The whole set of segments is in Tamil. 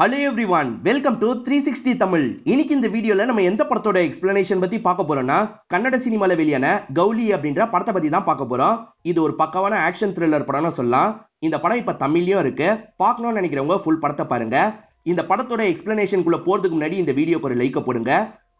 hello everyone welcome to three sixty Tamil இன்னைக்கு இந்த வீடியோல நம்ம எந்த படத்தோட எக்ஸ்பிளனேஷன் பத்தி பார்க்க போறோம்னா கன்னட சினிமால வெளியான கௌலி அப்படின்ற படத்தை பத்தி தான் பார்க்க போறோம் இது ஒரு பக்கமான ஆக்ஷன் த்ரில்லர் படம்னு சொல்லலாம் இந்த படம் இப்ப தமிழ்லயும் இருக்கு பார்க்கணும்னு நினைக்கிறவங்க ஃபுல் படத்தை பாருங்க இந்த படத்தோட எக்ஸ்பிளனேஷனுக்குள்ள போறதுக்கு முன்னாடி இந்த வீடியோக்கு ஒரு லைக்க போடுங்க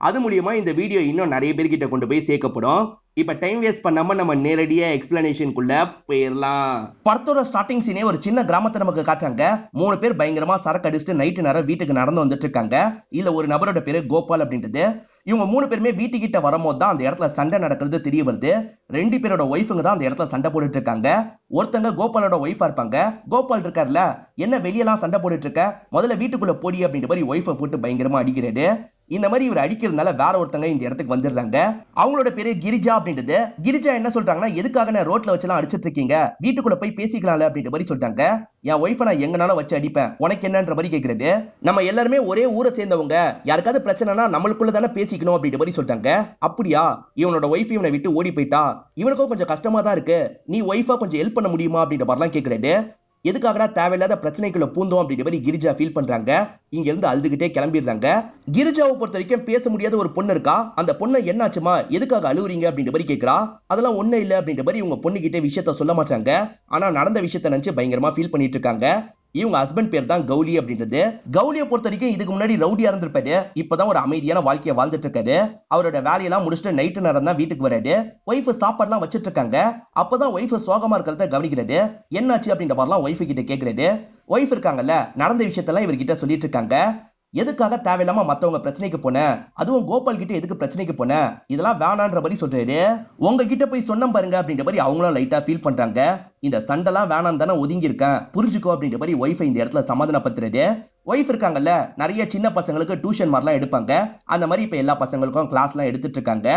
அது மூலியமா இந்த வீடியோ இன்னும் நிறைய பேர்கிட்ட கொண்டு போய் சேர்க்கப்படும் இப்ப டைம் வேஸ்ட் பண்ணாம நம்ம நேரடியா எக்ஸ்பிளனேஷனுக்குள்ள போயிடலாம் படத்தோட ஸ்டார்டிங் சீனே ஒரு சின்ன கிராமத்தை நமக்கு காட்டுறாங்க மூணு பேர் பயங்கரமா சரக்கு அடிச்சுட்டு நைட்டு நேரம் வீட்டுக்கு நடந்து வந்துட்டு இருக்காங்க இல்ல ஒரு நபரோட பேரு கோபால் அப்படின்றது இவங்க மூணு பேருமே வீட்டுக்கிட்ட வரும்போது தான் அந்த இடத்துல சண்டை நடக்கிறது தெரிய வருது ரெண்டு பேரோட ஒய்ஃபுங்க தான் அந்த இடத்துல சண்டை போட்டுட்டு இருக்காங்க ஒருத்தங்க கோபாலோட ஒய்ஃபா இருப்பாங்க கோபால் இருக்கார்ல என்ன வெளியெல்லாம் சண்டை போட்டுட்டு இருக்க முதல்ல வீட்டுக்குள்ள போடி அப்படின்ற மாதிரி ஒய்ஃபை போட்டு பயங்கரமா அடிக்கிறாரு இந்த மாதிரி இவர் அடிக்கிறதுனால வேற ஒருத்தங்க இந்த இடத்துக்கு வந்துடுறாங்க அவங்களோட பேரு கிரிஜா அப்படின்றது கிரிஜா என்ன சொல்றாங்கன்னா எதுக்காக நான் ரோட்ல எல்லாம் அடிச்சிட்டு இருக்கீங்க வீட்டுக்குள்ள போய் பேசிக்கலாம்ல அப்படின்ற மாதிரி சொல்றாங்க என் ஒய்ஃபை நான் எங்கனால வச்சு அடிப்பேன் உனக்கு என்னன்ற மாதிரி கேட்கறது நம்ம எல்லாருமே ஒரே ஊரை சேர்ந்தவங்க யாருக்காவது பிரச்சனைனா நம்மளுக்குள்ள தானே பேசிக்கணும் அப்படின்ற மாதிரி சொல்றாங்க அப்படியா இவனோட ஒய்ஃப் இவனை விட்டு ஓடி போயிட்டா இவனுக்கும் கொஞ்சம் கஷ்டமா தான் இருக்கு நீ ஒய்ஃபா கொஞ்சம் ஹெல்ப் பண்ண முடியுமா அப்படின்ற மாதிரிலாம் கேட்கறது எதுக்காகடா தேவையில்லாத பிரச்சனைக்குள்ள பூந்தோம் அப்படின்ற மாதிரி கிரிஜா ஃபீல் பண்றாங்க இங்க இருந்து அழுதுகிட்டே கிளம்பிடுறாங்க கிரிஜாவை பொறுத்த வரைக்கும் பேச முடியாத ஒரு பொண்ணு இருக்கா அந்த பொண்ணு என்னாச்சுமா எதுக்காக அழுவுறீங்க அப்படின்ற மாதிரி கேட்கிறா அதெல்லாம் ஒண்ணு இல்லை அப்படின்ற மாதிரி உங்க பொண்ணு விஷயத்த சொல்ல மாட்டாங்க ஆனா நடந்த விஷயத்த நினைச்சு பயங்கரமா ஃபீல் பண்ணிட்டு இருக்காங்க இவங்க ஹஸ்பண்ட் பேர் தான் கௌலி அப்படின்றது கௌலிய பொறுத்த வரைக்கும் இதுக்கு முன்னாடி ரவுடியா இருந்திருப்பாரு இப்பதான் ஒரு அமைதியான வாழ்க்கையை வாழ்ந்துட்டு இருக்காரு அவரோட வேலையெல்லாம் முடிச்சுட்டு நைட்டு நேரம் தான் வீட்டுக்கு வராரு ஒய்ஃப் சாப்பாடுலாம் வச்சிட்டு இருக்காங்க அப்பதான் ஒய்ஃப் சோகமா இருக்கிறத கவனிக்கிறாரு என்னாச்சு அப்படின்ற மாதிரிலாம் ஒய்ஃபு கிட்ட கேட்கிறாரு ஒய்ஃப் இருக்காங்கல்ல நடந்த விஷயத்தெல்லாம் இவர்கிட்ட சொல்லிட்டு இருக்காங்க எதுக்காக தேவையில்லாம மத்தவங்க பிரச்சனைக்கு போனேன் அதுவும் கோபால் கிட்ட எதுக்கு பிரச்சனைக்கு போனேன் இதெல்லாம் வேணான்ற மாதிரி சொல்றாரு உங்ககிட்ட போய் சொன்ன பாருங்க அப்படின்ற மாதிரி அவங்களும் லைட்டா ஃபீல் பண்றாங்க இந்த சண்டைலாம் வேணாம் தானே ஒதுங்கி இருக்கேன் புரிஞ்சுக்கோ அப்படின்ற மாதிரி ஒய்ஃபை இந்த இடத்துல சமாதானப்படுத்துறாரு ஒய்ஃப் இருக்காங்கல்ல நிறைய சின்ன பசங்களுக்கு டியூஷன் மாதிரிலாம் எடுப்பாங்க அந்த மாதிரி இப்போ எல்லா பசங்களுக்கும் கிளாஸ்லாம் எடுத்துட்டு இருக்காங்க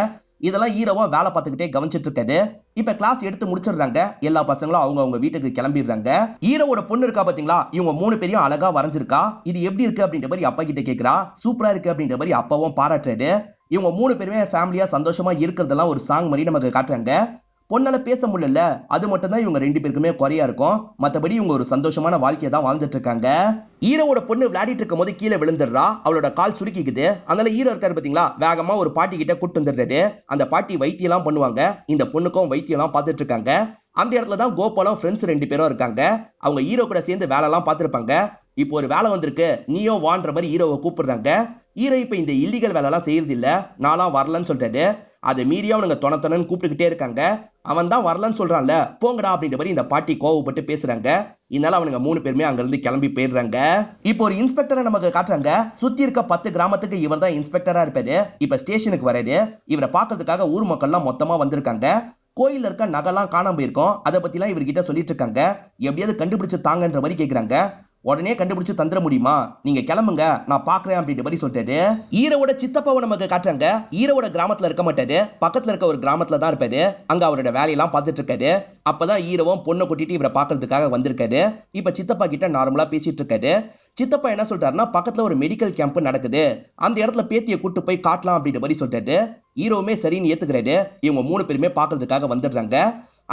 இதெல்லாம் ஈரவா வேலை பார்த்துக்கிட்டே கவனிச்சிட்டு இருக்காது இப்ப கிளாஸ் எடுத்து முடிச்சிடுறாங்க எல்லா பசங்களும் அவங்க அவங்க வீட்டுக்கு கிளம்பிடுறாங்க ஈரோட பொண்ணு இருக்கா பாத்தீங்களா இவங்க மூணு பேரையும் அழகா வரைஞ்சிருக்கா இது எப்படி இருக்கு அப்படின்ற மாதிரி அப்பா கிட்ட கேக்குறா சூப்பரா இருக்கு அப்படின்ற மாதிரி அப்பாவும் பாராட்டுறாரு இவங்க மூணு பேருமே ஃபேமிலியா சந்தோஷமா இருக்கிறதெல்லாம் ஒரு சாங் மாதிரி நமக்கு காட்டுறாங்க பொண்ணால பேச முடியல அது மட்டும் தான் இவங்க ரெண்டு பேருக்குமே குறையா இருக்கும் மற்றபடி இவங்க ஒரு சந்தோஷமான வாழ்க்கையை தான் வாழ்ந்துட்டு இருக்காங்க ஈரோட பொண்ணு விளையாடிட்டு இருக்கும் போது கீழே விழுந்துடுறா அவளோட கால் சுருக்கிக்குது அதனால ஈரோ இருக்காரு பாத்தீங்களா வேகமா ஒரு பாட்டி கிட்ட கூட்டு வந்துடுறாரு அந்த பாட்டி எல்லாம் பண்ணுவாங்க இந்த பொண்ணுக்கும் எல்லாம் பார்த்துட்டு இருக்காங்க அந்த இடத்துல தான் கோபாலும் ஃப்ரெண்ட்ஸ் ரெண்டு பேரும் இருக்காங்க அவங்க ஹீரோ கூட சேர்ந்து வேலைலாம் பார்த்துருப்பாங்க இப்போ ஒரு வேலை வந்திருக்கு நீயோ வான்ற மாதிரி ஹீரோவை கூப்பிடுறாங்க ஹீரோ இப்போ இந்த இல்லீகல் வேலைலாம் செய்யறது இல்லை நானும் வரலன்னு சொல்லிட்டாரு அதை மீறி அவனுங்க தொணத்தொணன்னு கூப்பிட்டுக்கிட்டே இருக்காங்க அவன் தான் வரலன்னு சொல்றான்ல போங்கடா அப்படின்ற மாதிரி இந்த பாட்டி கோவப்பட்டு பேசுறாங்க இதனால அவனுங்க மூணு பேருமே இருந்து கிளம்பி போயிடுறாங்க இப்போ ஒரு இன்ஸ்பெக்டரை நமக்கு காட்டுறாங்க சுத்தி இருக்க பத்து கிராமத்துக்கு இவர் தான் இன்ஸ்பெக்டரா இருப்பாரு இப்ப ஸ்டேஷனுக்கு வராரு இவரை பாக்குறதுக்காக ஊர் மக்கள்லாம் மொத்தமா வந்திருக்காங்க கோயில் இருக்க நகைலாம் காணாம போயிருக்கோம் அதை பத்திலாம் இவர்கிட்ட சொல்லிட்டு இருக்காங்க எப்படியாவது கண்டுபிடிச்சு தாங்கன்ற மாதிரி கேக்குறாங்க உடனே கண்டுபிடிச்சு தந்துட முடியுமா நீங்க கிளம்புங்க நான் பாக்குறேன் அப்படின்ற மாதிரி சொல்லிட்டாரு ஈரோட சித்தப்பாவை நமக்கு காட்டுறாங்க ஈரோட கிராமத்துல இருக்க மாட்டாரு பக்கத்துல இருக்க ஒரு கிராமத்துல தான் இருப்பாரு அங்க அவரோட வேலையெல்லாம் பார்த்துட்டு இருக்காரு அப்பதான் ஈரவும் பொண்ணை கூட்டிட்டு இவரை பாக்குறதுக்காக வந்திருக்காரு இப்ப சித்தப்பா கிட்ட நார்மலா பேசிட்டு இருக்காரு சித்தப்பா என்ன சொல்றாருன்னா பக்கத்துல ஒரு மெடிக்கல் கேம்ப் நடக்குது அந்த இடத்துல பேத்திய கூட்டு போய் காட்டலாம் அப்படின்ற மாதிரி சொல்லிட்டாரு ஈரோவுமே சரின்னு ஏத்துக்கிறாரு இவங்க மூணு பேருமே பாக்குறதுக்காக வந்துடுறாங்க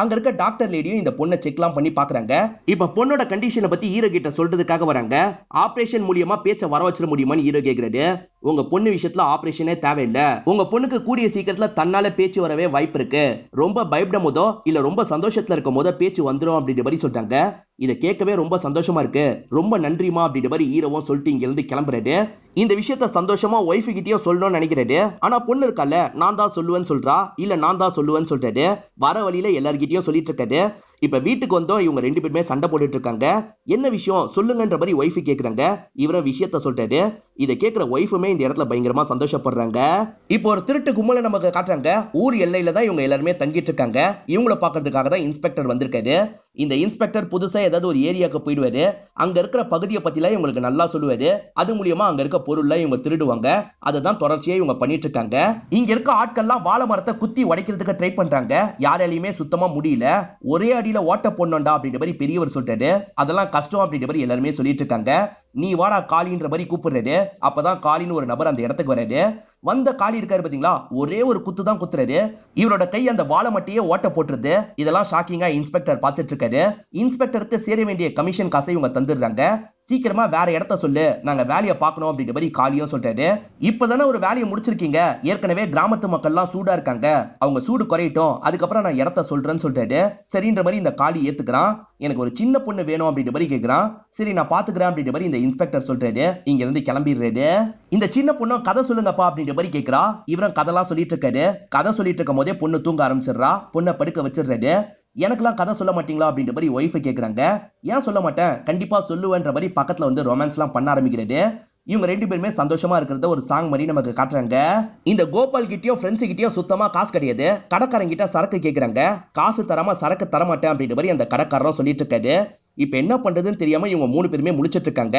அங்க இருக்க டாக்டர் லேடியும் இந்த பொண்ணை செக்லாம் பண்ணி பாக்குறாங்க இப்ப பொண்ணோட கண்டிஷனை பத்தி ஹீரோ கிட்ட சொல்றதுக்காக வராங்க ஆபரேஷன் மூலியமா பேச்ச வர வச்சிட முடியுமான்னு ஹீரோ கேக்குறாரு உங்க பொண்ணு விஷயத்துல ஆபரேஷனே தேவையில்லை உங்க பொண்ணுக்கு கூடிய சீக்கிரத்துல தன்னால பேச்சு வரவே வாய்ப்பு இருக்கு ரொம்ப பயப்படும் போதோ இல்ல ரொம்ப சந்தோஷத்துல இருக்கும் போதோ பேச்சு வந்துடும் அப்படின்ற மாதிரி சொல்றாங்க இதை கேட்கவே ரொம்ப சந்தோஷமா இருக்கு ரொம்ப நன்றிமா அப்படின்ற மாதிரி ஹீரோவும் சொல்லிட்டு இங்கிருந்து கிளம்புறாரு இந்த விஷயத்த சந்தோஷமா ஒய்ஃபு கிட்டயும் சொல்லணும்னு நினைக்கிறாரு ஆனா பொண்ணு இருக்கல நான் தான் சொல்லுவேன்னு சொல்றா இல்ல நான் தான் சொல்லுவேன்னு சொல்றாரு வர வழியில எல்லார்கிட்டயும் சொல்லிட்டு இருக்காரு இப்ப வீட்டுக்கு வந்தோம் இவங்க ரெண்டு பேருமே சண்டை போட்டுட்டு இருக்காங்க என்ன விஷயம் சொல்லுங்கன்ற மாதிரி ஒய்ஃபு கேக்குறாங்க இவரும் விஷயத்த சொல்றாரு இதை கேட்குற ஒய்ஃபுமே இந்த இடத்துல பயங்கரமா சந்தோஷப்படுறாங்க இப்போ ஒரு திருட்டு கும்பலை நமக்கு காட்டுறாங்க ஊர் எல்லையில தான் இவங்க எல்லாருமே தங்கிட்டு இருக்காங்க இவங்கள பாக்குறதுக்காக தான் இன்ஸ்பெக்டர் வந்திருக்காரு இந்த இன்ஸ்பெக்டர் புதுசா ஏதாவது ஒரு ஏரியாவுக்கு போயிடுவாரு அங்க இருக்கிற பகுதியை பத்திலாம் இவங்களுக்கு நல்லா சொல்லுவாரு அது மூலியமா அங்க இருக்க பொருள்லாம் இவங்க திருடுவாங்க அதை தான் தொடர்ச்சியா இவங்க பண்ணிட்டு இருக்காங்க இங்க இருக்க ஆட்கள்லாம் வாழை மரத்தை குத்தி உடைக்கிறதுக்கு ட்ரை பண்றாங்க யாராலையுமே சுத்தமா முடியல ஒரே அடியில ஓட்ட போடணும்டா அப்படின்ற மாதிரி பெரியவர் சொல்லிட்டாரு அதெல்லாம் கஷ்டம் அப்படின்ற மாதிரி எல்லாருமே சொல்லிட்டு இருக்காங்க நீ வாடா காளின்ற மாதிரி கூப்பிடுறது அப்பதான் காளின்னு ஒரு நபர் அந்த இடத்துக்கு வர்றது வந்த காளி இருக்காரு பாத்தீங்களா ஒரே ஒரு குத்து தான் குத்துறது இவரோட கை அந்த வாழை மட்டியே ஓட்ட போட்டுருது இதெல்லாம் ஷாக்கிங்கா இன்ஸ்பெக்டர் பார்த்துட்டு இருக்காரு இன்ஸ்பெக்டருக்கு சேர வேண்டிய கமிஷன் காசை இவங்க தந்துடுறாங்க சீக்கிரமா வேற இடத்த சொல்லு நாங்க வேலையை பார்க்கணும் அப்படின்ற மாதிரி காலியும் சொல்றாரு இப்பதானே ஒரு வேலையை முடிச்சிருக்கீங்க ஏற்கனவே கிராமத்து மக்கள்லாம் சூடா இருக்காங்க அவங்க சூடு குறையட்டும் அதுக்கப்புறம் நான் இடத்த சொல்றேன்னு சொல்றாரு சரின்ற மாதிரி இந்த காலி ஏத்துக்கிறான் எனக்கு ஒரு சின்ன பொண்ணு வேணும் அப்படின்ற மாதிரி கேட்கிறான் சரி நான் பாத்துக்கிறேன் அப்படின்ற மாதிரி இந்த இன்ஸ்பெக்டர் சொல்றாரு இங்க இருந்து கிளம்பிடுறாரு இந்த சின்ன பொண்ணும் கதை சொல்லுங்கப்பா அப்படின்ற மாதிரி கேட்கிறா இவரும் கதைலாம் சொல்லிட்டு இருக்காரு கதை சொல்லிட்டு இருக்கும் போதே பொண்ணு தூங்க ஆரம்பிச்சிடுறா பொண்ணை படுக்க வச்சிடுறாரு எனக்குலாம் கதை சொல்ல மாட்டீங்களா அப்படின்ற மாதிரி ஒய்ஃபை கேட்குறாங்க ஏன் சொல்ல மாட்டேன் கண்டிப்பாக சொல்லுவேன்ற மாதிரி பக்கத்தில் வந்து ரொமான்ஸ்லாம் பண்ண ஆரம்பிக்கிறது இவங்க ரெண்டு பேருமே சந்தோஷமா இருக்கிறத ஒரு சாங் மாதிரி நமக்கு காட்டுறாங்க இந்த கோபால் கிட்டயோ ஃப்ரெண்ட்ஸ் கிட்டயோ சுத்தமா காசு கிடையாது கடைக்காரங்க கிட்ட சரக்கு கேட்கறாங்க காசு தராம சரக்கு தரமாட்டேன் அப்படின்ற மாதிரி அந்த கடைக்காரரும் சொல்லிட்டு இருக்காரு இப்போ என்ன பண்ணுறதுன்னு தெரியாமல் இவங்க மூணு பேருமே முடிச்சிட்டு இருக்காங்க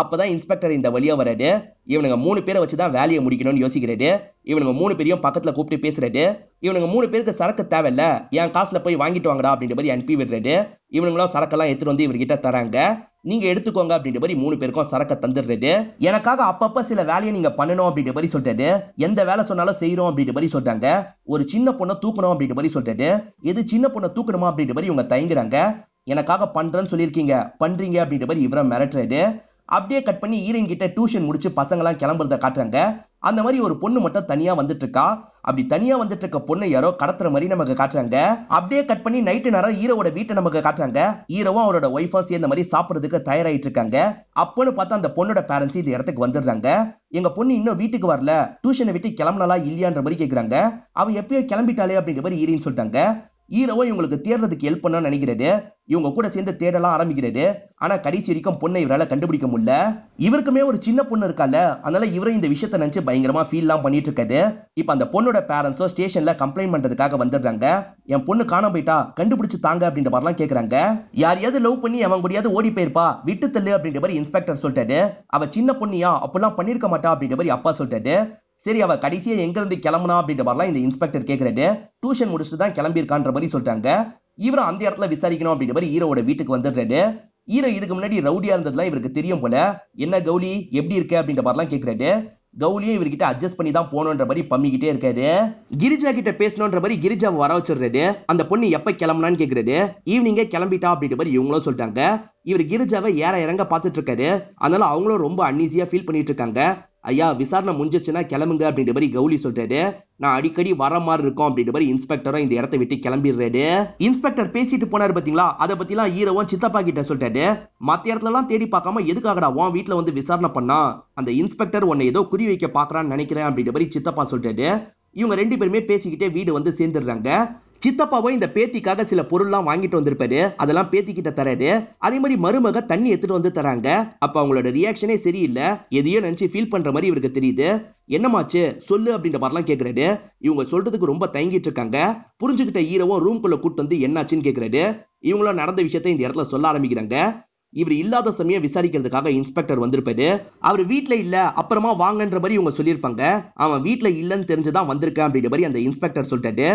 அப்பதான் இன்ஸ்பெக்டர் இந்த வழியா வராது இவனுங்க மூணு பேரை வச்சு தான் வேலையை முடிக்கணும்னு யோசிக்கிறாரு இவனுங்க மூணு பேரையும் பக்கத்துல கூப்பிட்டு பேசுறாரு இவனுங்க மூணு பேருக்கு சரக்கு தேவையில்ல என் காசுல போய் வாங்கிட்டு வாங்கடா அப்படின்ற மாதிரி அனுப்பி விடுறாரு இவனுங்களாம் சரக்கெல்லாம் எடுத்துட்டு வந்து இவர்கிட்ட தராங்க நீங்க எடுத்துக்கோங்க அப்படின்ற மாதிரி மூணு பேருக்கும் சரக்க தந்துடுறது எனக்காக அப்பப்ப சில வேலையை நீங்க பண்ணணும் அப்படின்ற மாதிரி சொல்றாரு எந்த வேலை சொன்னாலும் செய்யறோம் அப்படின்ற மாதிரி சொல்றாங்க ஒரு சின்ன பொண்ணை தூக்கணும் அப்படின்ற மாதிரி சொல்றாரு எது சின்ன பொண்ணை தூக்கணுமா அப்படின்ற மாதிரி இவங்க தயங்குறாங்க எனக்காக பண்றேன்னு சொல்லியிருக்கீங்க பண்றீங்க அப்படின்ற மாதிரி இவரை மிரட்டுறாரு அப்படியே கட் பண்ணி ஈரன் கிட்ட டியூஷன் முடிச்சு பசங்களாம் கிளம்புறத காட்டுறாங்க அந்த மாதிரி ஒரு பொண்ணு மட்டும் தனியா வந்துட்டு இருக்கா அப்படி தனியா வந்துட்டு இருக்க பொண்ணு யாரோ கடத்துற மாதிரி நமக்கு காட்டுறாங்க அப்படியே கட் பண்ணி நைட்டு நேரம் ஈரோட வீட்டை நமக்கு காட்டுறாங்க ஈரோவும் அவரோட ஒய்ஃபும் சேர்ந்த மாதிரி சாப்பிட்றதுக்கு தயாராயிட்டு இருக்காங்க அப்போன்னு பார்த்தா அந்த பொண்ணோட பேரண்ட்ஸ் இந்த இடத்துக்கு வந்துடுறாங்க எங்க பொண்ணு இன்னும் வீட்டுக்கு வரல டியூஷனை விட்டு கிளம்பினாலா இல்லையான்ற மாதிரி கேட்குறாங்க அவ எப்பயோ கிளம்பிட்டாலே அப்படின்ற மாதிரி ஈரின்னு சொல்லிட்டாங்க ஹீரோவும் இவங்களுக்கு தேடுறதுக்கு ஹெல்ப் பண்ணணும்னு நினைக்கிறது இவங்க கூட சேர்ந்து தேடலாம் ஆரம்பிக்கிறது ஆனா கடைசி வரைக்கும் பொண்ணை இவரால் கண்டுபிடிக்க முடியல இவருக்குமே ஒரு சின்ன பொண்ணு இருக்கால அதனால இவரை இந்த விஷயத்த நினைச்சு பயங்கரமா ஃபீல்லாம் பண்ணிட்டு இருக்காது இப்ப அந்த பொண்ணோட பேரண்ட்ஸோ ஸ்டேஷன்ல கம்ப்ளைண்ட் பண்றதுக்காக வந்துடுறாங்க என் பொண்ணு காண போயிட்டா கண்டுபிடிச்சு தாங்க அப்படின்ற மாதிரிலாம் கேக்குறாங்க யாரையாவது லவ் பண்ணி அவன் கூடயாவது ஓடி போயிருப்பா விட்டு தள்ளு அப்படின்ற மாதிரி இன்ஸ்பெக்டர் சொல்லிட்டாரு அவ சின்ன பொண்ணியா அப்பெல்லாம் பண்ணிருக்க மாட்டா அப்படின்ற மாதிரி அப்பா சொல்லிட்டாரு சரி அவ கடைசியா எங்கேருந்து கிளம்புனா அப்படின்ற மாதிரிலாம் இந்த இன்ஸ்பெக்டர் கேட்கறது டியூஷன் முடிச்சுட்டு தான் கிளம்பியிருக்கான்ற மாதிரி சொல்றாங்க இவரும் அந்த இடத்துல விசாரிக்கணும் அப்படின்ற மாதிரி ஹீரோவோட வீட்டுக்கு வந்துடுறாரு ஹீரோ இதுக்கு முன்னாடி ரவுடியா இருந்ததுலாம் இவருக்கு தெரியும் போல என்ன கௌலி எப்படி இருக்க அப்படின்ற மாதிரிலாம் கேட்கறாரு கௌலியும் இவர்கிட்ட அட்ஜஸ்ட் பண்ணி தான் போகணுன்ற மாதிரி பம்மிக்கிட்டே இருக்காரு கிரிஜா கிட்ட பேசணுன்ற மாதிரி கிரிஜாவை வர வச்சிடுறாரு அந்த பொண்ணு எப்ப கிளம்பினான்னு கேட்கறாரு ஈவினிங்கே கிளம்பிட்டா அப்படின்ற மாதிரி இவங்களும் சொல்லிட்டாங்க இவர் கிரிஜாவை ஏற இறங்க பார்த்துட்டு இருக்காரு அதனால அவங்களும் ரொம்ப அன்னீசியா ஃபீல் பண்ணிட்டு இருக்காங்க ஐயா விசாரணை முடிஞ்சிருச்சுன்னா கிளம்புங்க அப்படின்ற மாதிரி கௌலி சொல்றாரு நான் அடிக்கடி வர மாதிரி இருக்கும் அப்படின்ற மாதிரி இன்ஸ்பெக்டரும் இந்த இடத்த விட்டு கிளம்பிடுறாரு இன்ஸ்பெக்டர் பேசிட்டு போனாரு பாத்தீங்களா அதை எல்லாம் ஹீரோவும் சித்தப்பா கிட்ட சொல்லிட்டாரு மத்த இடத்துல எல்லாம் தேடி பார்க்காம எதுக்காகடா உன் வீட்டுல வந்து விசாரணை பண்ணா அந்த இன்ஸ்பெக்டர் உன்னை ஏதோ குறி வைக்க பாக்குறான்னு நினைக்கிறேன் அப்படின்ற மாதிரி சித்தப்பா சொல்லிட்டாரு இவங்க ரெண்டு பேருமே பேசிக்கிட்டே வீடு வந்து சேர்ந்துடுறாங்க சித்தப்பாவும் இந்த பேத்திக்காக சில பொருள்லாம் வாங்கிட்டு வந்திருப்பாரு அதெல்லாம் பேத்தி கிட்ட தராரு அதே மாதிரி மருமக தண்ணி எடுத்துட்டு வந்து தராங்க அப்ப அவங்களோட ரியாக்ஷனே சரியில்லை எதையோ நினைச்சு ஃபீல் பண்ற மாதிரி இவருக்கு தெரியுது என்னமாச்சு சொல்லு அப்படின்ற மாதிரிலாம் கேட்கறாரு இவங்க சொல்றதுக்கு ரொம்ப தயங்கிட்டு இருக்காங்க புரிஞ்சுக்கிட்ட ஈரவும் ரூம்குள்ள கூட்டு வந்து என்னாச்சுன்னு கேட்கறாரு இவங்களும் நடந்த விஷயத்த இந்த இடத்துல சொல்ல ஆரம்பிக்கிறாங்க இவர் இல்லாத சமயம் விசாரிக்கிறதுக்காக இன்ஸ்பெக்டர் வந்திருப்பாரு அவர் வீட்டுல இல்ல அப்புறமா வாங்கன்ற மாதிரி இவங்க சொல்லியிருப்பாங்க அவன் வீட்டுல இல்லைன்னு தெரிஞ்சுதான் வந்திருக்கேன் அப்படின்ற மாதிரி அந்த இன்ஸ்பெக்டர் சொல்லிட்டாரு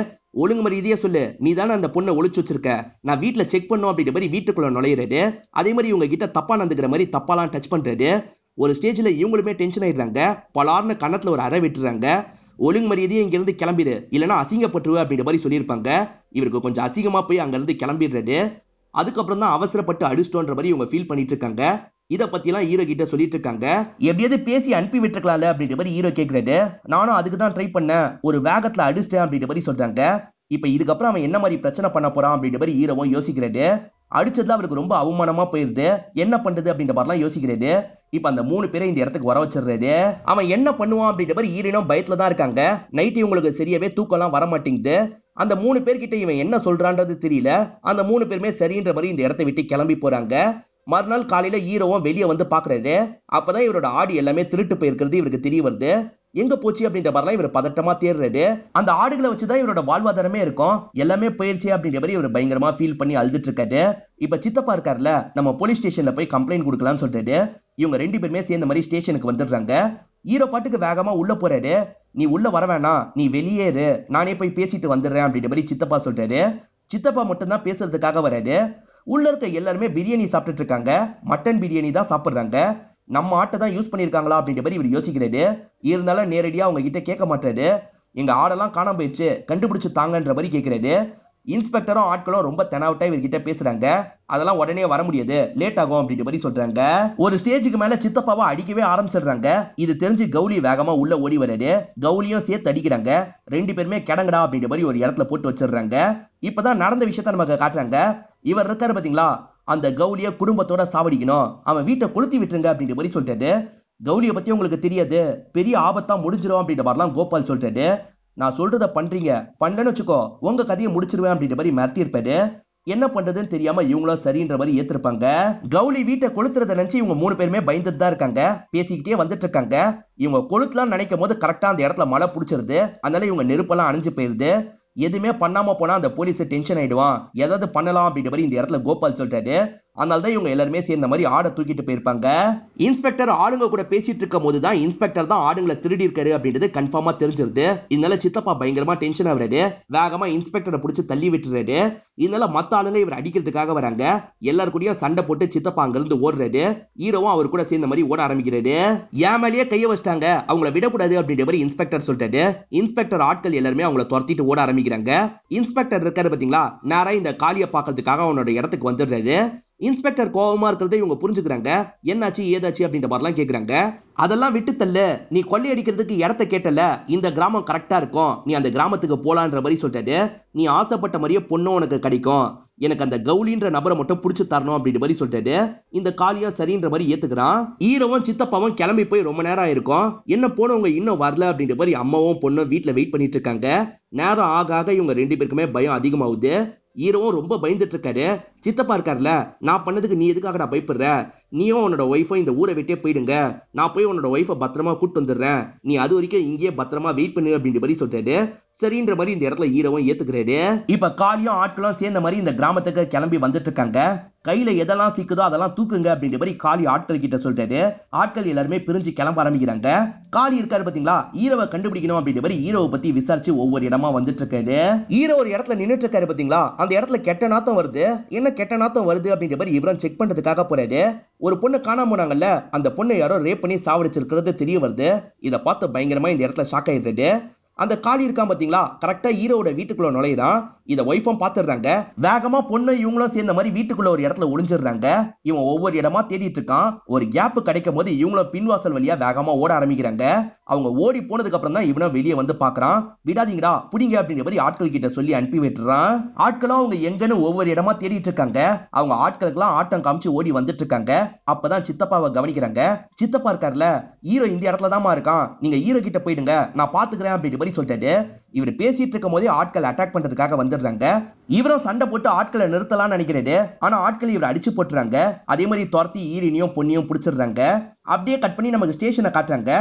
ஒழுங்கு இதையே சொல்லு நீ தானே அந்த பொண்ணை ஒழிச்சு வச்சிருக்க நான் வீட்டில் செக் பண்ணும் அப்படின்ற மாதிரி வீட்டுக்குள்ள நுழையிறது அதே மாதிரி இவங்க கிட்ட தப்பா நடந்துக்கிற மாதிரி தப்பாலாம் டச் பண்ணுறது ஒரு ஸ்டேஜில் இவங்களுமே டென்ஷன் ஆயிடுறாங்க பலார்னு கன்னத்தில் ஒரு அறை விட்டுறாங்க ஒழுங்கு மரியாதையே இங்கிருந்து கிளம்பிடு இல்லைன்னா அசிங்கப்பட்டுருவ அப்படின்ற மாதிரி சொல்லியிருப்பாங்க இவருக்கு கொஞ்சம் அசிங்கமாக போய் அங்கேருந்து கிளம்பிடுறது அதுக்கப்புறம் தான் அவசரப்பட்டு அடிச்சிட்டோன்ற மாதிரி இவங்க ஃபீல் பண்ணிட்டு இருக்காங்க இதை பத்திலாம் ஹீரோ கிட்ட சொல்லிட்டு இருக்காங்க எப்படியாவது பேசி அனுப்பி விட்டுருக்கலாம்ல அப்படின்ற மாதிரி ஹீரோ கேட்கிறாரு நானும் அதுக்கு தான் ட்ரை பண்ணேன் ஒரு வேகத்துல அடிச்சிட்டேன் அப்படின்ற மாதிரி சொல்றாங்க இப்ப இதுக்கப்புறம் அவன் என்ன மாதிரி பிரச்சனை பண்ண போறான் அப்படின்ற மாதிரி ஹீரோவும் யோசிக்கிறாரு அடிச்சதுல அவருக்கு ரொம்ப அவமானமா போயிருது என்ன பண்றது அப்படின்ற மாதிரிலாம் யோசிக்கிறாரு இப்ப அந்த மூணு பேரை இந்த இடத்துக்கு வர வச்சிடுறாரு அவன் என்ன பண்ணுவான் அப்படின்ற மாதிரி ஈரனும் பயத்துல தான் இருக்காங்க நைட்டு இவங்களுக்கு சரியாவே தூக்கம்லாம் வர மாட்டேங்குது அந்த மூணு பேர்கிட்ட இவன் என்ன சொல்றான்றது தெரியல அந்த மூணு பேருமே சரின்ற மாதிரி இந்த இடத்த விட்டு கிளம்பி போறாங்க மறுநாள் காலையில ஈரோவும் வெளியே வந்து பாக்குறாரு அப்பதான் இவரோட ஆடு எல்லாமே திருட்டு போயிருக்கிறது இவருக்கு தெரிய வருது எங்க போச்சு அப்படின்ற மாதிரிலாம் இவர் பதட்டமா தேர்றாரு அந்த ஆடுகளை வச்சுதான் இவரோட வாழ்வாதாரமே இருக்கும் எல்லாமே போயிருச்சு அப்படின்ற மாதிரி இவர் பயங்கரமா ஃபீல் பண்ணி அழுதுட்டு இருக்காரு இப்ப சித்தப்பா இருக்காருல நம்ம போலீஸ் ஸ்டேஷன்ல போய் கம்ப்ளைண்ட் கொடுக்கலாம்னு சொல்றாரு இவங்க ரெண்டு பேருமே சேர்ந்த மாதிரி ஸ்டேஷனுக்கு வந்துடுறாங்க ஈரோ பாட்டுக்கு வேகமா உள்ள போறாரு நீ உள்ள வர வேணாம் நீ வெளியேறு நானே போய் பேசிட்டு வந்துடுறேன் அப்படின்ற மாதிரி சித்தப்பா சொல்றாரு சித்தப்பா மட்டும்தான் பேசுறதுக்காக வராரு உள்ள இருக்க எல்லாருமே பிரியாணி சாப்பிட்டுட்டு இருக்காங்க மட்டன் பிரியாணி தான் சாப்பிட்றாங்க நம்ம ஆட்டை தான் யூஸ் பண்ணியிருக்காங்களா அப்படின்ற மாதிரி இவர் யோசிக்கிறாரு இருந்தாலும் நேரடியாக அவங்க கிட்ட கேட்க மாட்டாரு எங்க ஆடெல்லாம் காணாம போயிடுச்சு கண்டுபிடிச்சு தாங்கன்ற மாதிரி கேட்கறது இன்ஸ்பெக்டரும் ஆட்களும் ரொம்ப தெனாவட்டா இவர்கிட்ட பேசுறாங்க அதெல்லாம் உடனே வர முடியாது லேட் ஆகும் அப்படின்ற மாதிரி சொல்றாங்க ஒரு ஸ்டேஜுக்கு மேல சித்தப்பாவை அடிக்கவே ஆரம்பிச்சிடுறாங்க இது தெரிஞ்சு கௌலி வேகமா உள்ள ஓடி வராரு கௌலியும் சேர்த்து அடிக்கிறாங்க ரெண்டு பேருமே கிடங்கடா அப்படின்ற மாதிரி ஒரு இடத்துல போட்டு வச்சிடுறாங்க இப்பதான் நடந்த விஷயத்த நமக்கு காட்டுறாங்க இவர் இருக்காரு பார்த்தீங்களா அந்த கௌலியை குடும்பத்தோட சாவடிக்கணும் அவன் வீட்டை கொளுத்தி விட்டுருங்க அப்படின்ற மாதிரி சொல்லிட்டு கௌலியை பற்றி உங்களுக்கு தெரியாது பெரிய ஆபத்தாக முடிஞ்சிடும் அப்படின்ற மாதிரிலாம் கோபால் சொல்லிட்டு நான் சொல்றத பண்றீங்க பண்ணலன்னு வச்சுக்கோ உங்க கதையை முடிச்சிருவேன் அப்படின்ற மாதிரி மிரட்டியிருப்பாரு என்ன பண்றதுன்னு தெரியாம இவங்களும் சரின்ற மாதிரி ஏத்திருப்பாங்க கௌலி வீட்டை கொளுத்துறத நினைச்சு இவங்க மூணு பேருமே பயந்துட்டு தான் இருக்காங்க பேசிக்கிட்டே வந்துட்டு இருக்காங்க இவங்க கொளுத்துலாம் நினைக்கும் போது கரெக்டா அந்த இடத்துல மழை பிடிச்சிருது அதனால இவங்க நெருப்பெல்லாம் அணிஞ்சு போயிருது எதுவுமே பண்ணாம போனா அந்த போலீஸ் டென்ஷன் ஆயிடுவான் ஏதாவது பண்ணலாம் அப்படின்ற மாதிரி இந்த இடத்துல கோபால் சொல்றாரு அதனால தான் இவங்க எல்லாருமே சேர்ந்த மாதிரி ஆடை தூக்கிட்டு போயிருப்பாங்க இன்ஸ்பெக்டர் ஆளுங்க கூட பேசிட்டு இருக்கும் போது தான் இன்ஸ்பெக்டர் தான் ஆடுங்களை திருடி இருக்காரு அப்படின்றது கன்ஃபார்மா தெரிஞ்சிருது இதனால சித்தப்பா பயங்கரமா டென்ஷன் ஆகுறாரு வேகமா இன்ஸ்பெக்டரை பிடிச்சி தள்ளி விட்டுறாரு இதனால மத்த ஆளுங்க இவர் அடிக்கிறதுக்காக வராங்க எல்லாரு கூடயும் சண்டை போட்டு சித்தப்பா அங்கிருந்து ஓடுறாரு ஹீரோவும் அவர் கூட சேர்ந்த மாதிரி ஓட ஆரம்பிக்கிறாரு ஏன் மேலேயே கையை வச்சிட்டாங்க அவங்கள விடக்கூடாது அப்படின்ற மாதிரி இன்ஸ்பெக்டர் சொல்லிட்டாரு இன்ஸ்பெக்டர் ஆட்கள் எல்லாருமே அவங்கள துரத்திட்டு ஓட ஆரம்பிக்கிறாங்க இன்ஸ்பெக்டர் இருக்காரு பாத்தீங்களா நேரா இந்த காளியை பாக்கிறதுக்காக அவனோட இடத்துக்கு வந்துடுறாரு இன்ஸ்பெக்டர் கோபமா இருக்கிறத இவங்க புரிஞ்சுக்கிறாங்க என்னாச்சு ஏதாச்சு அப்படின்ற மாதிரிலாம் கேட்குறாங்க அதெல்லாம் விட்டு தள்ளு நீ அடிக்கிறதுக்கு இடத்த கேட்டல இந்த கிராமம் கரெக்டா இருக்கும் நீ அந்த கிராமத்துக்கு போலான்ற மாதிரி சொல்லிட்டாரு நீ ஆசைப்பட்ட மாதிரியே பொண்ணும் உனக்கு கிடைக்கும் எனக்கு அந்த கவுலின்ற நபரை மட்டும் பிடிச்சி தரணும் அப்படின்ற மாதிரி சொல்லிட்டாரு இந்த காலியா சரின்ற மாதிரி ஏத்துக்கிறான் ஈரவும் சித்தப்பாவும் கிளம்பி போய் ரொம்ப நேரம் ஆயிருக்கும் என்ன போனவங்க இன்னும் வரல அப்படின்ற மாதிரி அம்மாவும் பொண்ணும் வீட்டுல வெயிட் பண்ணிட்டு இருக்காங்க நேரம் ஆக ஆக இவங்க ரெண்டு பேருக்குமே பயம் அதிகமாகுது ஈரவும் ரொம்ப பயந்துட்டு இருக்காரு சித்தப்பா இருக்கார்ல நான் பண்ணதுக்கு நீ எதுக்காகடா பயப்படுற நீயும் உன்னோட ஒய்ஃபும் இந்த ஊரை விட்டே போயிடுங்க நான் போய் உன்னோட ஒய்ஃபை பத்திரமா கூட்டு வந்துடுறேன் நீ அது வரைக்கும் இங்கேயே பத்திரமா வெயிட் பண்ணு அப்படின்ற மாதிரி சொல்றாரு சரின்ற மாதிரி இந்த இடத்துல ஹீரோவும் ஏத்துக்கிறாரு இப்ப காலியும் ஆட்களும் சேர்ந்த மாதிரி இந்த கிராமத்துக்கு கிளம்பி வந்துட்டு இருக்காங்க கையில எதெல்லாம் சிக்குதோ அதெல்லாம் தூக்குங்க அப்படின்ற மாதிரி காளி ஆட்கள் கிட்ட சொல்லிட்டாரு ஆட்கள் எல்லாருமே பிரிஞ்சு கிளம்ப ஆரம்பிக்கிறாங்க காளி இருக்காரு பாத்தீங்களா ஹீரோவை கண்டுபிடிக்கணும் அப்படின்ற மாதிரி ஹீரோவை பத்தி விசாரிச்சு ஒவ்வொரு இடமா வந்துட்டு இருக்காரு ஹீரோ ஒரு இடத்துல நின்றுட்டு இருக்காரு பாத்தீங்களா அந்த இடத்துல கெட்ட நாத்தம் வருது என்ன கெட்ட நாத்தம் வருது அப்படின்ற மாதிரி இவரம் செக் பண்றதுக்காக போறாரு ஒரு பொண்ணு காணாம போனாங்கல்ல அந்த பொண்ணை யாரோ ரேப் பண்ணி சாவடிச்சிருக்கிறது தெரிய வருது இதை பார்த்து பயங்கரமா இந்த இடத்துல ஷாக் ஆயிடுறது அந்த காளி இருக்கான் பாத்தீங்களா கரெக்டா ஹீரோட வீட்டுக்குள்ள நுழையிறான் இதை ஒய்ஃபும் பாத்துறாங்க வேகமா பொண்ணு இவங்களும் சேர்ந்த மாதிரி வீட்டுக்குள்ள ஒரு இடத்துல ஒளிஞ்சிடுறாங்க இவன் ஒவ்வொரு இடமா தேடிட்டு இருக்கான் ஒரு கேப் கிடைக்கும் போது இவங்களும் பின்வாசல் வழியா வேகமா ஓட ஆரம்பிக்கிறாங்க அவங்க ஓடி போனதுக்கு அப்புறம் தான் இவனும் வெளியே வந்து பாக்குறான் விடாதீங்கடா புடிங்க அப்படின்ற மாதிரி ஆட்கள் கிட்ட சொல்லி அனுப்பி விட்டுறான் ஆட்களும் அவங்க எங்கன்னு ஒவ்வொரு இடமா தேடிட்டு இருக்காங்க அவங்க ஆட்களுக்கெல்லாம் ஆட்டம் காமிச்சு ஓடி வந்துட்டு இருக்காங்க அப்பதான் சித்தப்பாவை கவனிக்கிறாங்க சித்தப்பா இருக்காருல ஹீரோ இந்த இடத்துல தான் இருக்கான் நீங்க ஹீரோ கிட்ட போயிடுங்க நான் பாத்துக்கிறேன் அப்படின்ற மாதிரி சொல்லிட்டு இவர் பேசிட்டு இருக்கும் போதே ஆட்கள் அட்டாக் பண்றதுக்காக வந்துடுறாங்க இவரும் சண்டை போட்டு ஆட்களை நிறுத்தலாம்னு நினைக்கிறாரு ஆனா ஆட்கள் இவர் அடிச்சு போட்டுறாங்க அதே மாதிரி துரத்தி ஈரினியும் பொன்னியும் பிடிச்சிடுறாங்க அப்படியே கட் பண்ணி நமக்கு ஸ்டேஷனை காட்டுறாங்க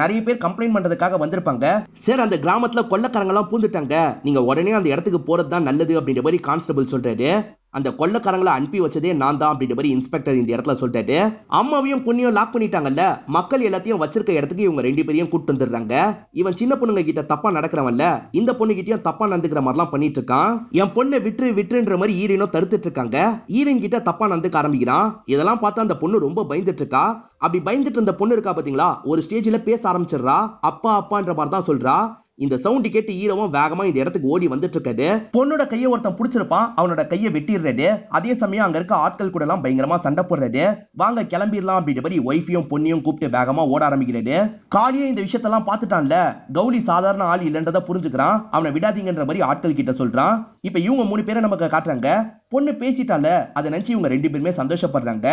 நிறைய பேர் கம்ப்ளைண்ட் பண்றதுக்காக வந்திருப்பாங்க சார் அந்த கிராமத்துல கொள்ளக்காரங்க எல்லாம் பூந்துட்டாங்க நீங்க உடனே அந்த இடத்துக்கு போறது தான் நல்லது அப்படின்ற மாதிரி கான்ஸ்டபிள் சொல்றாரு அந்த கொள்ளக்காரங்களை அனுப்பி வச்சதே நான் தான் அப்படின்ற மாதிரி இன்ஸ்பெக்டர் இந்த இடத்துல சொல்லிட்டாரு அம்மாவையும் பொண்ணையும் லாக் பண்ணிட்டாங்கல்ல மக்கள் எல்லாத்தையும் வச்சிருக்க இடத்துக்கு இவங்க ரெண்டு பேரையும் கூட்டு வந்துடுறாங்க இவன் சின்ன பொண்ணுங்க கிட்ட தப்பா நடக்கிறவன்ல இந்த பொண்ணு கிட்டயும் தப்பா நடந்துக்கிற மாதிரிலாம் பண்ணிட்டு இருக்கான் என் பொண்ணை விட்டு விட்டுன்ற மாதிரி ஈரீனும் தடுத்துட்டு இருக்காங்க ஈரன் கிட்ட தப்பா நடந்துக்க ஆரம்பிக்கிறான் இதெல்லாம் பார்த்து அந்த பொண்ணு ரொம்ப பயந்துட்டு இருக்கா அப்படி பயந்துட்டு இருந்த பொண்ணு இருக்கா பாத்தீங்களா ஒரு ஸ்டேஜ்ல பேச ஆரம்பிச்சிடுறா அப்பா அப்பான்ற மாதிரி தான் சொல்றா இந்த சவுண்ட் கேட்டு ஈரவும் வேகமா இந்த இடத்துக்கு ஓடி வந்துட்டு இருக்காரு பொண்ணோட கையை ஒருத்தன் பிடிச்சிருப்பான் அவனோட கையை வெட்டிடுறாரு அதே சமயம் அங்க இருக்க ஆட்கள் கூட எல்லாம் பயங்கரமா சண்டை போடுறாரு வாங்க கிளம்பிடலாம் அப்படின்ற மாதிரி ஒய்ஃபையும் பொண்ணையும் கூப்பிட்டு வேகமா ஓட ஆரம்பிக்கிறாரு காளியும் இந்த விஷயத்தெல்லாம் பார்த்துட்டான்ல கௌலி சாதாரண ஆள் இல்லைன்றதை புரிஞ்சுக்கிறான் அவனை விடாதீங்கன்ற மாதிரி ஆட்கள் கிட்ட சொல்றான் இப்ப இவங்க மூணு பேரை நமக்கு காட்டுறாங்க பொண்ணு பேசிட்டால அதை நினைச்சு இவங்க ரெண்டு பேருமே சந்தோஷப்படுறாங்க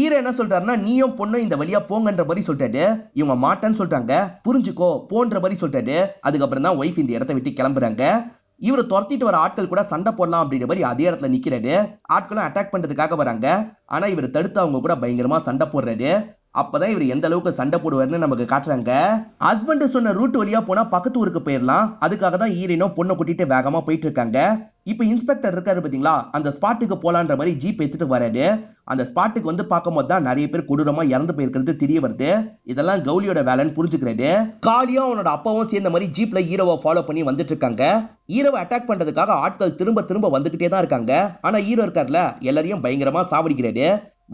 ஈர என்ன சொல்றாருன்னா நீயும் பொண்ணும் இந்த வழியா போங்கன்ற மாதிரி சொல்லிட்டாரு இவங்க மாட்டேன்னு சொல்றாங்க புரிஞ்சுக்கோ போன்ற மாதிரி சொல்லிட்டாரு அதுக்கப்புறம் தான் ஒய்ஃப் இந்த இடத்த விட்டு கிளம்புறாங்க இவர் துரத்திட்டு வர ஆட்கள் கூட சண்டை போடலாம் அப்படின்ற மாதிரி அதே இடத்துல நிக்கிறாரு ஆட்களும் அட்டாக் பண்றதுக்காக வராங்க ஆனா இவர் தடுத்து அவங்க கூட பயங்கரமா சண்டை போடுறாரு அப்பதான் இவர் எந்த அளவுக்கு சண்டை போடுவார்னு நமக்கு காட்டுறாங்க ஹஸ்பண்ட் சொன்ன ரூட் வழியா போனா பக்கத்து ஊருக்கு போயிடலாம் அதுக்காக தான் ஈரினும் பொண்ணை கூட்டிட்டு வேகமா போயிட்டு இருக்காங்க இப்போ இன்ஸ்பெக்டர் இருக்காரு பார்த்தீங்களா அந்த ஸ்பாட்டுக்கு போகலான்ற மாதிரி ஜீப் எடுத்துட்டு வராரு அந்த ஸ்பாட்டுக்கு வந்து பார்க்கும்போது தான் நிறைய பேர் கொடூரமா இறந்து போயிருக்கிறது தெரிய வருது இதெல்லாம் கௌலியோட வேலைன்னு புரிஞ்சுக்கிறது காலியும் அவனோட அப்பாவும் சேர்ந்த மாதிரி ஜீப்ல ஹீரோவை ஃபாலோ பண்ணி வந்துட்டு இருக்காங்க ஹீரோவை அட்டாக் பண்றதுக்காக ஆட்கள் திரும்ப திரும்ப வந்துகிட்டே தான் இருக்காங்க ஆனா ஹீரோ இருக்கார்ல எல்லாரையும் பயங்கரமா சாவடிக்கிறாரு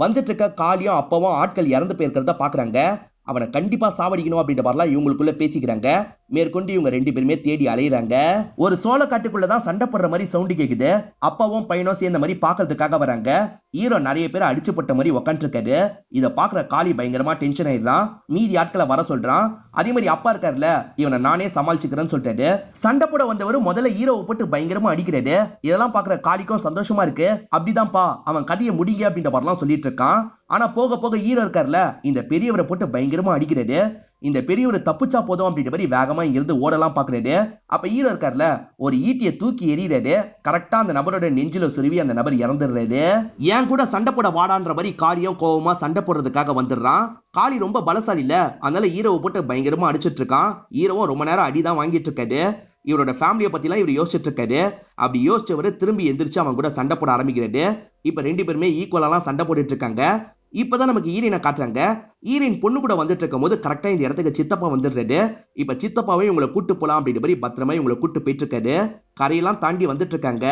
வந்துட்டு இருக்க காலியும் அப்பாவும் ஆட்கள் இறந்து போயிருக்கிறத பாக்குறாங்க அவனை கண்டிப்பா சாவடிக்கணும் அப்படின்ற மாதிரிலாம் இவங்களுக்குள்ள பேசிக்கிறாங்க மேற்கொண்டு இவங்க ரெண்டு பேருமே தேடி அலையிறாங்க ஒரு சோழ காட்டுக்குள்ளதான் சண்டை போடுற மாதிரி சவுண்டு கேக்குது அப்பாவும் பையனும் சேர்ந்த மாதிரி பாக்குறதுக்காக வராங்க ஹீரோ நிறைய பேர் அடிச்சுப்பட்ட மாதிரி உக்காந்துருக்காரு இதை பாக்குற காளி பயங்கரமா டென்ஷன் ஆயிடுறான் மீதி ஆட்களை வர சொல்றான் அதே மாதிரி அப்பா இருக்காருல்ல இவனை நானே சமாளிச்சுக்கிறேன்னு சொல்லிட்டாரு சண்டை போட வந்தவரும் முதல்ல ஹீரோவை போட்டு பயங்கரமா அடிக்கிறாரு இதெல்லாம் பாக்குற காளிக்கும் சந்தோஷமா இருக்கு அப்படிதான்ப்பா அவன் கதையை முடிங்க அப்படின்ற மாதிரிலாம் சொல்லிட்டு இருக்கான் ஆனா போக போக ஈரோ இருக்கார்ல இந்த பெரியவரை போட்டு பயங்கரமா அடிக்கிறது இந்த பெரியவர் தப்புச்சா போதும் அப்படின்ற மாதிரி வேகமா இங்கிருந்து ஓடலாம் பாக்குறது அப்ப ஹீரோ இருக்கார்ல ஒரு ஈட்டியை தூக்கி எறிகிறது கரெக்டா அந்த நபரோட நெஞ்சில சுருவி அந்த நபர் இறந்துடுறது ஏன் கூட சண்டை போட வாடான்ற மாதிரி காளியும் கோவமா சண்டை போடுறதுக்காக வந்துடுறான் காளி ரொம்ப பலசாலி இல்ல அதனால ஈரோவை போட்டு பயங்கரமா அடிச்சிட்டு இருக்கான் ஹீரோவும் ரொம்ப நேரம் அடிதான் வாங்கிட்டு இருக்காரு இவரோட ஃபேமிலியை பற்றிலாம் இவர் யோசிச்சுட்டு இருக்காரு அப்படி யோசிச்சவர் திரும்பி எந்திரிச்சு அவன் கூட சண்டை போட ஆரம்பிக்கிறாரு இப்போ ரெண்டு பேருமே ஈக்குவலாலாம் சண்டை போட்டுட்டு இருக்காங்க இப்பதான் நமக்கு ஈரினை காட்டுறாங்க ஈரின் பொண்ணு கூட வந்துட்டு இருக்கும் போது கரெக்டா இந்த இடத்துக்கு சித்தப்பா வந்துடுறது இப்ப சித்தப்பாவே உங்களை கூட்டு போலாம் அப்படின்ற மாதிரி பத்திரமா உங்களை கூட்டு போயிட்டு இருக்காரு கரையெல்லாம் தாண்டி வந்துட்டு இருக்காங்க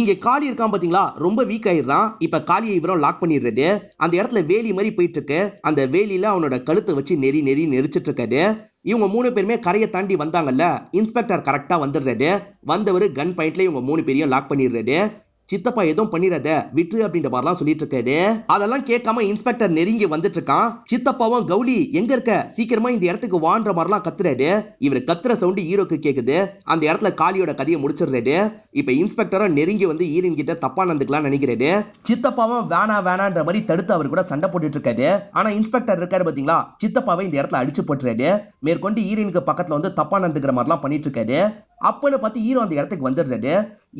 இங்க காளி இருக்கான் பாத்தீங்களா ரொம்ப வீக் ஆயிடுறான் இப்ப காளியை இவரும் லாக் பண்ணிடுறது அந்த இடத்துல வேலி மாதிரி போயிட்டு இருக்கு அந்த வேலியில அவனோட கழுத்தை வச்சு நெறி நெறி நெரிச்சிட்டு இருக்காரு இவங்க மூணு பேருமே கரையை தாண்டி வந்தாங்கல்ல இன்ஸ்பெக்டர் கரெக்டா வந்துடுறது வந்தவர் கன் பாயிண்ட்ல இவங்க மூணு பேரையும் லாக் பண்ணிடுறது சித்தப்பா எதுவும் பண்ணிடாத விட்டு அப்படின்ற மாதிரிலாம் சொல்லிட்டு இருக்காரு அதெல்லாம் கேட்காம இன்ஸ்பெக்டர் நெருங்கி வந்துட்டு இருக்கான் சித்தப்பாவும் கௌலி எங்க இருக்க சீக்கிரமா இந்த இடத்துக்கு வான்ற மாதிரிலாம் கத்துறாரு இவர் கத்துற சவுண்டு ஹீரோக்கு கேக்குது அந்த இடத்துல காலியோட கதையை முடிச்சிடுறாரு இப்ப இன்ஸ்பெக்டரும் நெருங்கி வந்து ஹீரோயின் கிட்ட தப்பா நடந்துக்கலாம் நினைக்கிறாரு சித்தப்பாவும் வேணா வேணான்ற மாதிரி தடுத்து அவர் கூட சண்டை போட்டுட்டு இருக்காரு ஆனா இன்ஸ்பெக்டர் இருக்காரு பாத்தீங்களா சித்தப்பாவை இந்த இடத்துல அடிச்சு போட்டுறாரு மேற்கொண்டு ஹீரோயினுக்கு பக்கத்துல வந்து தப்பா நடந்துக்கிற மாதிரிலாம் பண்ணிட்டு இருக்காரு அப்பன்னு பார்த்து ஹீரோ அந்த இடத்துக்கு வந்துடுறாரு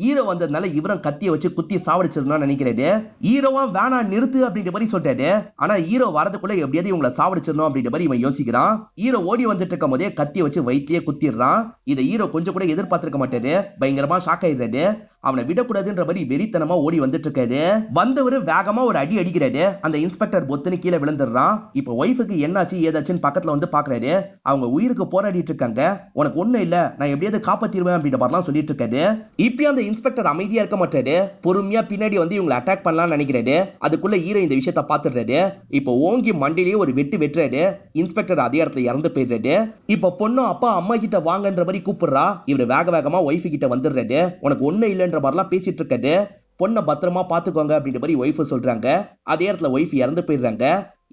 ஈரோ வந்ததுனால இவரும் கத்திய வச்சு குத்தி சாவடிச்சிருந்தா நினைக்கிறாரு ஈரோவா வேணா நிறுத்து அப்படின்ற மாதிரி சொல்றாரு ஆனா ஈரோ வரதுக்குள்ள எப்படியாவது இவங்களை சாவடிச்சிடணும் அப்படின்ற மாதிரி இவன் யோசிக்கிறான் ஈரோ ஓடி வந்துட்டு இருக்கும் போதே கத்திய வச்சு வயிற்றுலயே குத்திடுறான் இதை ஈரோ கொஞ்சம் கூட எதிர்பார்த்திருக்க மாட்டாரு பயங்கரமா ஷாக் ஆயிடுறாரு அவனை விடக்கூடாதுன்ற மாதிரி வெறித்தனமா ஓடி வந்துட்டு இருக்காரு வந்தவர் வேகமா ஒரு அடி அடிக்கிறாரு அந்த இன்ஸ்பெக்டர் பொத்துன்னு கீழே விழுந்துடுறான் இப்ப ஒய்ஃபுக்கு என்னாச்சு ஏதாச்சுன்னு பக்கத்துல வந்து பாக்குறாரு அவங்க உயிருக்கு போராடிட்டு இருக்காங்க உனக்கு ஒண்ணு இல்ல நான் எப்படியாவது காப்பாத்திருவேன் அப்படின்ற மாதிரிலாம் சொல்லிட்டு இருக்காரு இப்பயும் அந்த அந்த இன்ஸ்பெக்டர் அமைதியா இருக்க மாட்டாரு பொறுமையா பின்னாடி வந்து இவங்களை அட்டாக் பண்ணலாம்னு நினைக்கிறாரு அதுக்குள்ள ஹீரோ இந்த விஷயத்த பாத்துறாரு இப்போ ஓங்கி மண்டிலேயே ஒரு வெட்டு வெட்டுறாரு இன்ஸ்பெக்டர் அதே இடத்துல இறந்து போயிடுறாரு இப்போ பொண்ணும் அப்பா அம்மா கிட்ட வாங்கன்ற மாதிரி கூப்பிடுறா இவரு வேக வேகமா ஒய்ஃபு கிட்ட வந்துடுறாரு உனக்கு ஒண்ணு இல்லைன்ற மாதிரிலாம் பேசிட்டு இருக்காரு பொண்ணை பத்திரமா பாத்துக்கோங்க அப்படின்ற மாதிரி ஒய்ஃபு சொல்றாங்க அதே இடத்துல ஒய்ஃப் இறந்து போயிடுறாங்க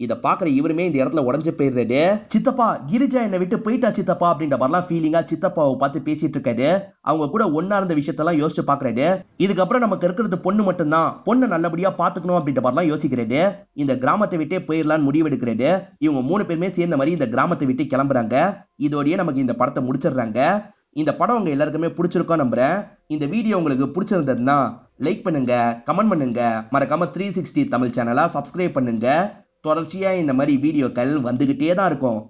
இதை பார்க்குற இவருமே இந்த இடத்துல உடஞ்சு போயிடுறாரு சித்தப்பா கிரிஜா என்னை விட்டு போயிட்டா சித்தப்பா அப்படின்ற மாதிரிலாம் ஃபீலிங்காக சித்தப்பாவை பார்த்து பேசிட்டு இருக்காரு அவங்க கூட ஒன்றா இருந்த விஷயத்தெல்லாம் யோசிச்சு பார்க்குறாரு இதுக்கப்புறம் நமக்கு இருக்கிறது பொண்ணு மட்டும்தான் பொண்ணை நல்லபடியாக பார்த்துக்கணும் அப்படின்ற மாதிரிலாம் யோசிக்கிறாரு இந்த கிராமத்தை விட்டே போயிடலான்னு முடிவெடுக்கிறாரு இவங்க மூணு பேருமே சேர்ந்த மாதிரி இந்த கிராமத்தை விட்டு கிளம்புறாங்க இதோடயே நமக்கு இந்த படத்தை முடிச்சிடுறாங்க இந்த படம் உங்க எல்லாருக்குமே பிடிச்சிருக்கோம் நம்புகிறேன் இந்த வீடியோ உங்களுக்கு பிடிச்சிருந்ததுன்னா லைக் பண்ணுங்க கமெண்ட் பண்ணுங்க மறக்காம த்ரீ சிக்ஸ்டி தமிழ் சேனலா சப்ஸ்கிரைப் பண்ணுங்க தொடர்ச்சியாக இந்த மாதிரி வீடியோக்கள் வந்துக்கிட்டே தான் இருக்கும்